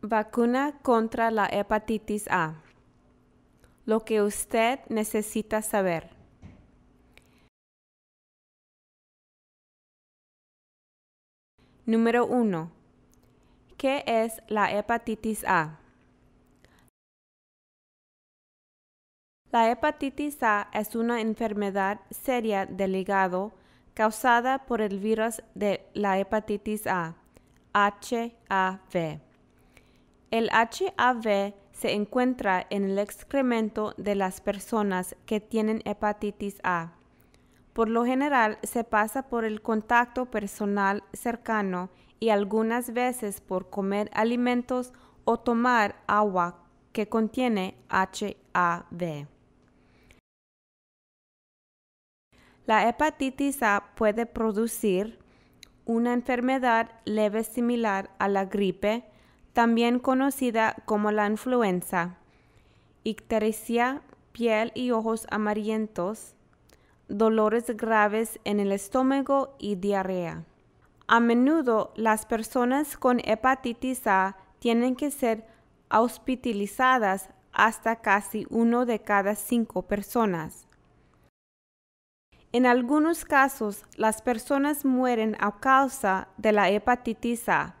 Vacuna contra la hepatitis A. Lo que usted necesita saber. Número 1. ¿Qué es la hepatitis A? La hepatitis A es una enfermedad seria del hígado causada por el virus de la hepatitis A, HAV el HAV se encuentra en el excremento de las personas que tienen hepatitis A. Por lo general se pasa por el contacto personal cercano y algunas veces por comer alimentos o tomar agua que contiene HAV. La hepatitis A puede producir una enfermedad leve similar a la gripe, también conocida como la influenza, ictericia, piel y ojos amarillentos, dolores graves en el estómago y diarrea. A menudo las personas con hepatitis A tienen que ser hospitalizadas hasta casi uno de cada cinco personas. En algunos casos, las personas mueren a causa de la hepatitis A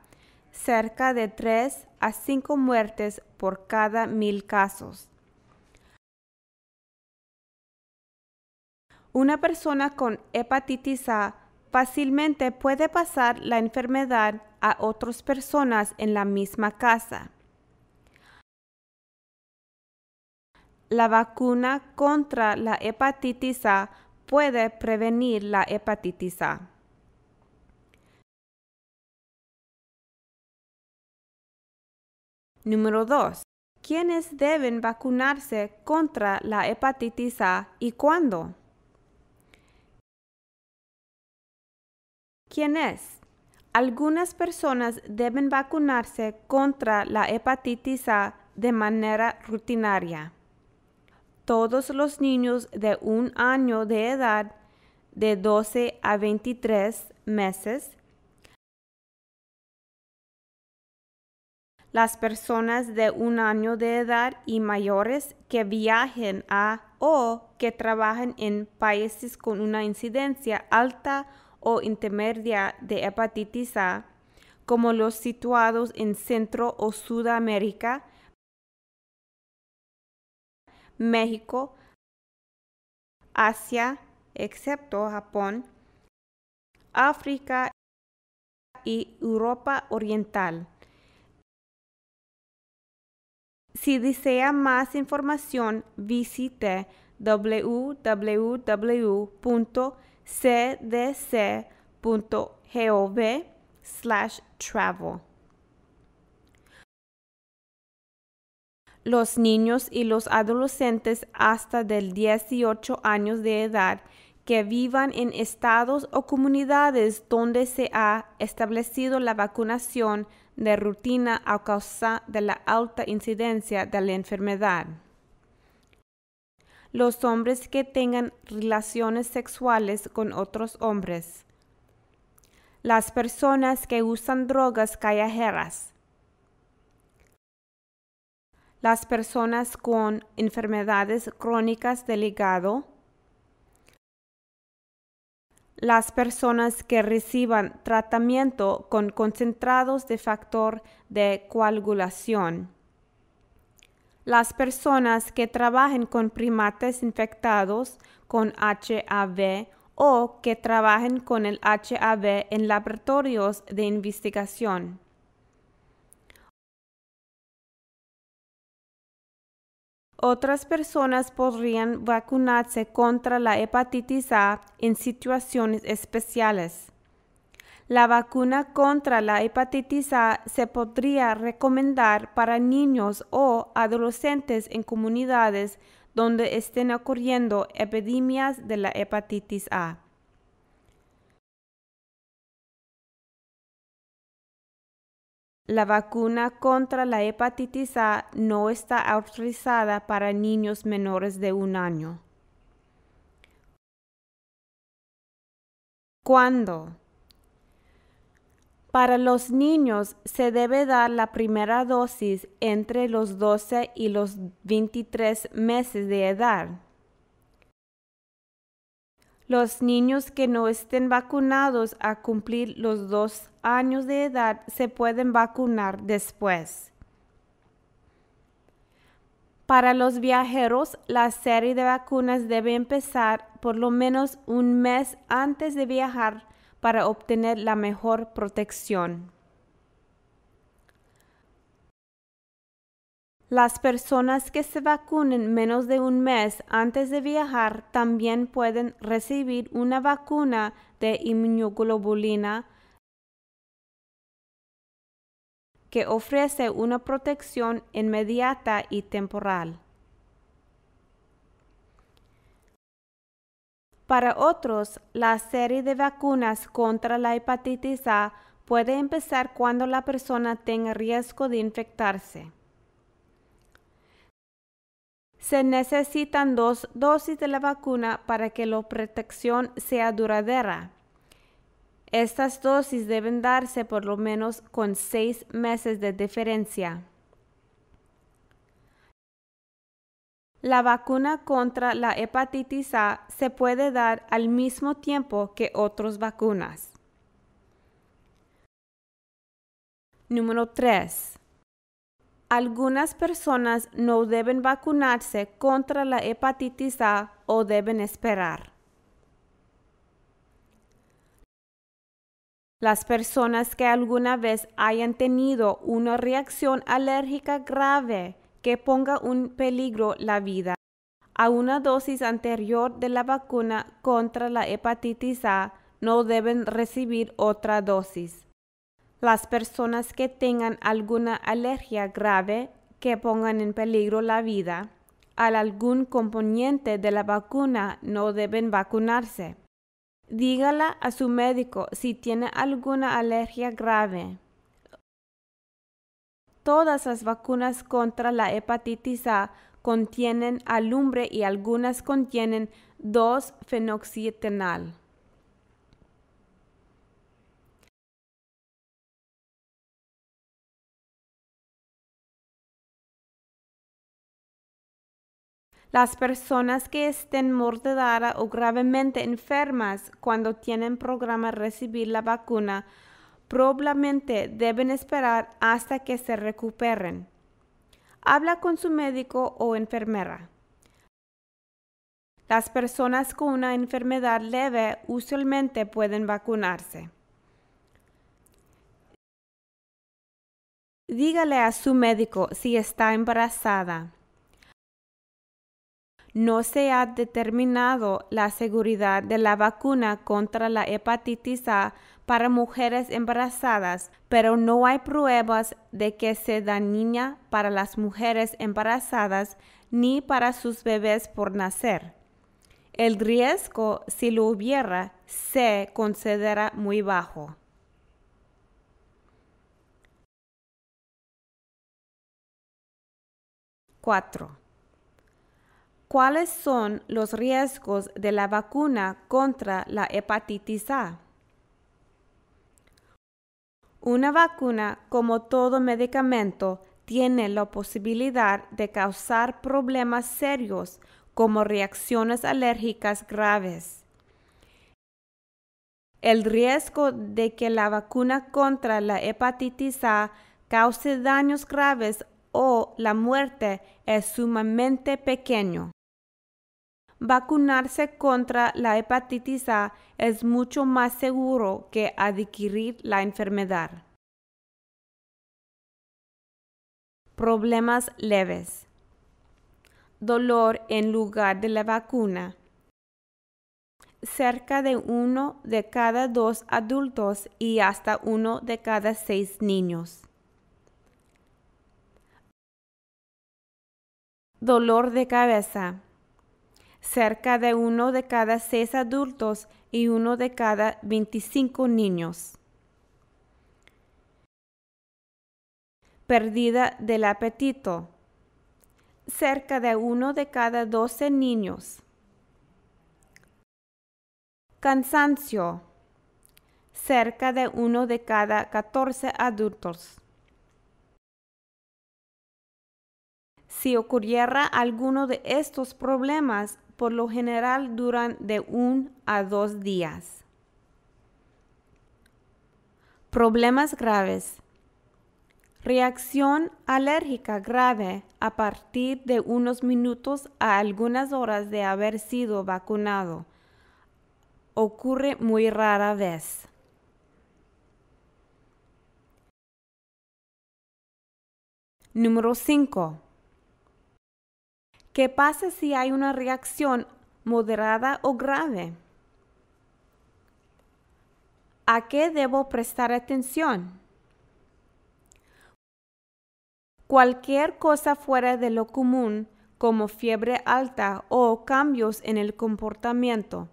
cerca de 3 a 5 muertes por cada mil casos. Una persona con hepatitis A fácilmente puede pasar la enfermedad a otras personas en la misma casa. La vacuna contra la hepatitis A puede prevenir la hepatitis A. Número 2. ¿Quiénes deben vacunarse contra la hepatitis A y cuándo? ¿Quiénes? Algunas personas deben vacunarse contra la hepatitis A de manera rutinaria. Todos los niños de un año de edad, de 12 a 23 meses, las personas de un año de edad y mayores que viajen a o que trabajen en países con una incidencia alta o intermedia de hepatitis A, como los situados en Centro o Sudamérica, México, Asia, excepto Japón, África y Europa Oriental. Si desea más información, visite www.cdc.gov travel. Los niños y los adolescentes hasta del 18 años de edad que vivan en estados o comunidades donde se ha establecido la vacunación de rutina a causa de la alta incidencia de la enfermedad. Los hombres que tengan relaciones sexuales con otros hombres. Las personas que usan drogas callejeras. Las personas con enfermedades crónicas del hígado las personas que reciban tratamiento con concentrados de factor de coagulación. Las personas que trabajen con primates infectados con HAV o que trabajen con el HAV en laboratorios de investigación. Otras personas podrían vacunarse contra la hepatitis A en situaciones especiales. La vacuna contra la hepatitis A se podría recomendar para niños o adolescentes en comunidades donde estén ocurriendo epidemias de la hepatitis A. La vacuna contra la hepatitis A no está autorizada para niños menores de un año. ¿Cuándo? Para los niños se debe dar la primera dosis entre los 12 y los 23 meses de edad. Los niños que no estén vacunados a cumplir los dos años de edad se pueden vacunar después. Para los viajeros, la serie de vacunas debe empezar por lo menos un mes antes de viajar para obtener la mejor protección. Las personas que se vacunen menos de un mes antes de viajar también pueden recibir una vacuna de inmunoglobulina que ofrece una protección inmediata y temporal. Para otros, la serie de vacunas contra la hepatitis A puede empezar cuando la persona tenga riesgo de infectarse. Se necesitan dos dosis de la vacuna para que la protección sea duradera. Estas dosis deben darse por lo menos con seis meses de diferencia. La vacuna contra la hepatitis A se puede dar al mismo tiempo que otras vacunas. Número 3. Algunas personas no deben vacunarse contra la hepatitis A o deben esperar. Las personas que alguna vez hayan tenido una reacción alérgica grave que ponga en peligro la vida a una dosis anterior de la vacuna contra la hepatitis A no deben recibir otra dosis las personas que tengan alguna alergia grave que pongan en peligro la vida al algún componente de la vacuna no deben vacunarse. Dígala a su médico si tiene alguna alergia grave. Todas las vacunas contra la hepatitis A contienen alumbre y algunas contienen 2-fenoxietenal. Las personas que estén mordedadas o gravemente enfermas cuando tienen programa recibir la vacuna probablemente deben esperar hasta que se recuperen. Habla con su médico o enfermera. Las personas con una enfermedad leve usualmente pueden vacunarse. Dígale a su médico si está embarazada no se ha determinado la seguridad de la vacuna contra la hepatitis A para mujeres embarazadas, pero no hay pruebas de que da niña para las mujeres embarazadas ni para sus bebés por nacer. El riesgo, si lo hubiera, se considera muy bajo. 4. ¿cuáles son los riesgos de la vacuna contra la hepatitis A? Una vacuna, como todo medicamento, tiene la posibilidad de causar problemas serios como reacciones alérgicas graves. El riesgo de que la vacuna contra la hepatitis A cause daños graves o la muerte es sumamente pequeño vacunarse contra la hepatitis A es mucho más seguro que adquirir la enfermedad. Problemas leves. Dolor en lugar de la vacuna. Cerca de uno de cada dos adultos y hasta uno de cada seis niños. Dolor de cabeza cerca de uno de cada seis adultos y uno de cada 25 niños. Perdida del apetito. Cerca de uno de cada 12 niños. Cansancio. Cerca de uno de cada 14 adultos. Si ocurriera alguno de estos problemas, por lo general duran de un a dos días. Problemas graves. Reacción alérgica grave a partir de unos minutos a algunas horas de haber sido vacunado. Ocurre muy rara vez. Número 5 ¿Qué pasa si hay una reacción moderada o grave? ¿A qué debo prestar atención? Cualquier cosa fuera de lo común, como fiebre alta o cambios en el comportamiento.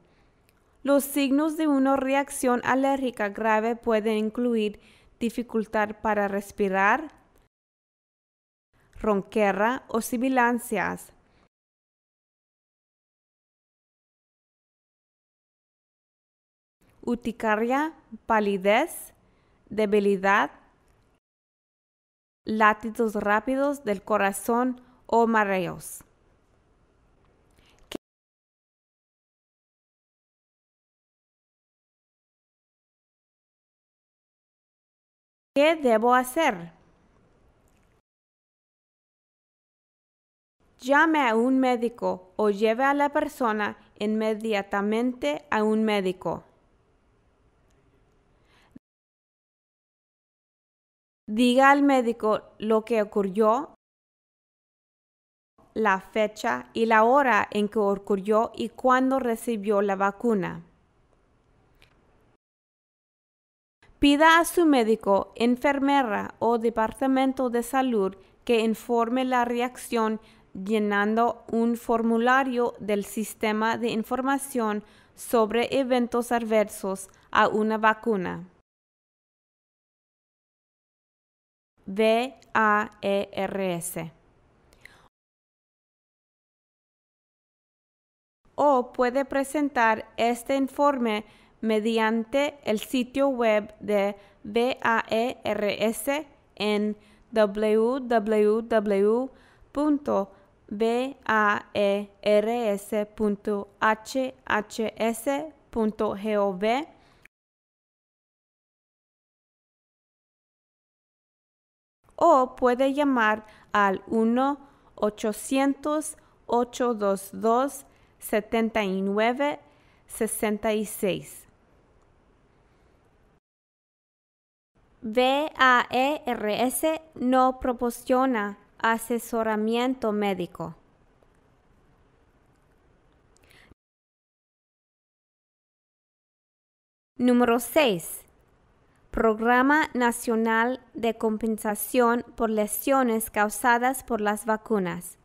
Los signos de una reacción alérgica grave pueden incluir dificultad para respirar, ronquera o sibilancias, Uticaria, palidez, debilidad, látidos rápidos del corazón o mareos. ¿Qué debo hacer? Llame a un médico o lleve a la persona inmediatamente a un médico. Diga al médico lo que ocurrió, la fecha y la hora en que ocurrió y cuándo recibió la vacuna. Pida a su médico, enfermera o departamento de salud que informe la reacción llenando un formulario del sistema de información sobre eventos adversos a una vacuna. E o puede presentar este informe mediante el sitio web de VAERS en www.vaers.hhs.gov o puede llamar al 1-800-822-7966. VAERS e no proporciona asesoramiento médico. Número 6. Programa Nacional de Compensación por Lesiones Causadas por las Vacunas.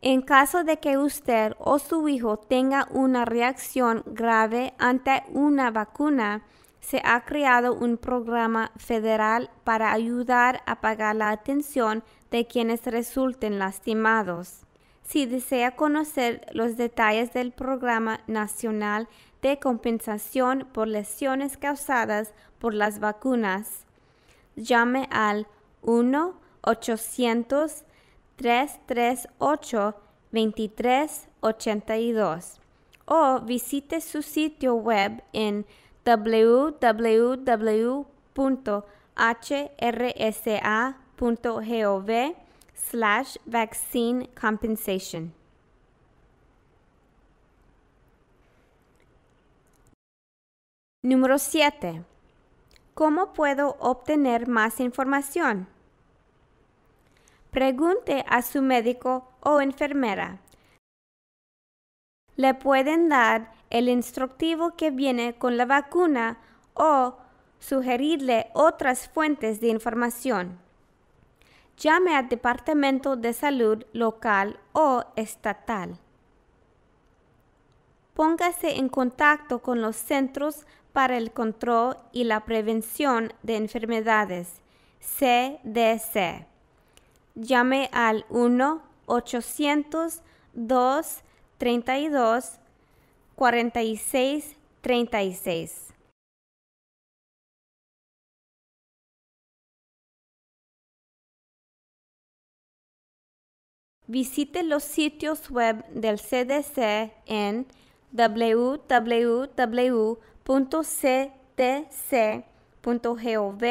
En caso de que usted o su hijo tenga una reacción grave ante una vacuna, se ha creado un programa federal para ayudar a pagar la atención de quienes resulten lastimados. Si desea conocer los detalles del Programa Nacional compensación por lesiones causadas por las vacunas. Llame al 1-800-338-2382 o visite su sitio web en www.hrsa.gov slash vaccine compensation. Número 7. ¿Cómo puedo obtener más información? Pregunte a su médico o enfermera. Le pueden dar el instructivo que viene con la vacuna o sugerirle otras fuentes de información. Llame al Departamento de Salud local o estatal póngase en contacto con los centros para el Control y la Prevención de Enfermedades, CDC. Llame al 1-800-232-4636. Visite los sitios web del CDC en www www.ctc.gov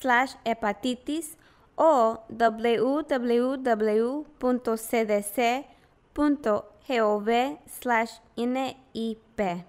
slash hepatitis o www.cdc.gov slash NIP.